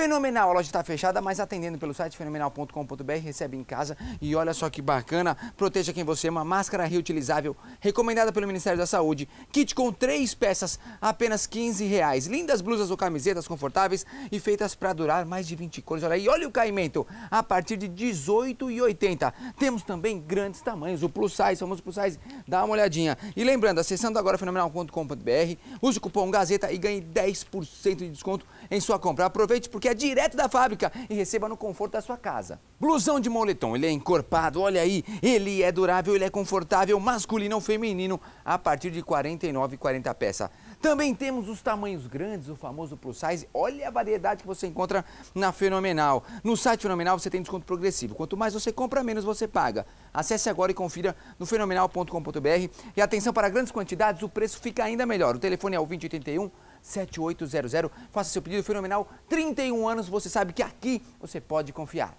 Fenomenal, a loja está fechada, mas atendendo pelo site fenomenal.com.br, recebe em casa. E olha só que bacana, proteja quem você ama, máscara reutilizável, recomendada pelo Ministério da Saúde. Kit com três peças, apenas 15 reais. Lindas blusas ou camisetas confortáveis e feitas para durar mais de 20 cores. Olha aí, olha o caimento, a partir de 18,80. Temos também grandes tamanhos, o plus size, famoso plus size, dá uma olhadinha. E lembrando, acessando agora fenomenal.com.br, use o cupom GAZETA e ganhe 10% de desconto em sua compra. Aproveite porque é direto da fábrica e receba no conforto da sua casa. Blusão de moletom, ele é encorpado, olha aí, ele é durável, ele é confortável, masculino ou feminino, a partir de R$ 49,40 peça. Também temos os tamanhos grandes, o famoso plus size. Olha a variedade que você encontra na Fenomenal. No site Fenomenal você tem desconto progressivo. Quanto mais você compra, menos você paga. Acesse agora e confira no fenomenal.com.br. E atenção para grandes quantidades, o preço fica ainda melhor. O telefone é o 2081 7800. Faça seu pedido fenomenal. 31 anos, você sabe que aqui você pode confiar.